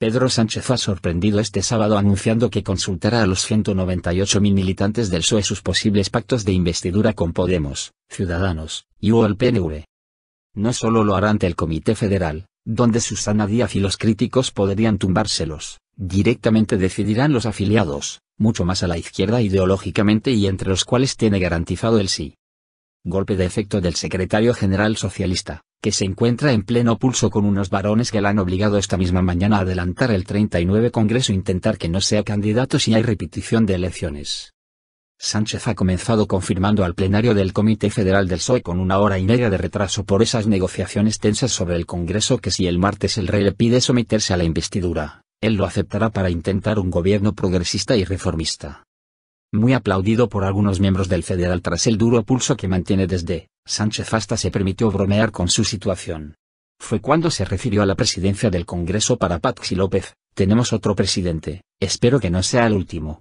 Pedro Sánchez ha sorprendido este sábado anunciando que consultará a los 198.000 militantes del PSOE sus posibles pactos de investidura con Podemos, Ciudadanos, y o PNV. No solo lo hará ante el Comité Federal, donde Susana Díaz y los críticos podrían tumbárselos, directamente decidirán los afiliados, mucho más a la izquierda ideológicamente y entre los cuales tiene garantizado el sí. Golpe de efecto del secretario general socialista que se encuentra en pleno pulso con unos varones que la han obligado esta misma mañana a adelantar el 39 Congreso e intentar que no sea candidato si hay repetición de elecciones. Sánchez ha comenzado confirmando al plenario del Comité Federal del PSOE con una hora y media de retraso por esas negociaciones tensas sobre el Congreso que si el martes el rey le pide someterse a la investidura, él lo aceptará para intentar un gobierno progresista y reformista. Muy aplaudido por algunos miembros del Federal tras el duro pulso que mantiene desde Sánchez hasta se permitió bromear con su situación. Fue cuando se refirió a la presidencia del Congreso para Paxi López, tenemos otro presidente, espero que no sea el último.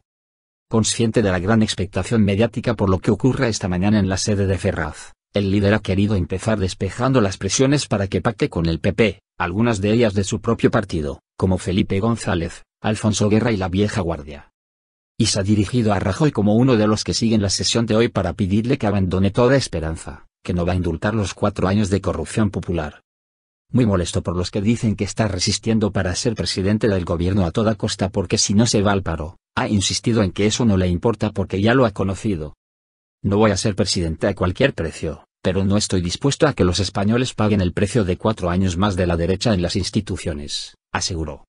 Consciente de la gran expectación mediática por lo que ocurra esta mañana en la sede de Ferraz, el líder ha querido empezar despejando las presiones para que pacte con el PP, algunas de ellas de su propio partido, como Felipe González, Alfonso Guerra y la vieja guardia. Y se ha dirigido a Rajoy como uno de los que siguen la sesión de hoy para pedirle que abandone toda esperanza que no va a indultar los cuatro años de corrupción popular. Muy molesto por los que dicen que está resistiendo para ser presidente del gobierno a toda costa porque si no se va al paro, ha insistido en que eso no le importa porque ya lo ha conocido. No voy a ser presidente a cualquier precio, pero no estoy dispuesto a que los españoles paguen el precio de cuatro años más de la derecha en las instituciones, aseguró.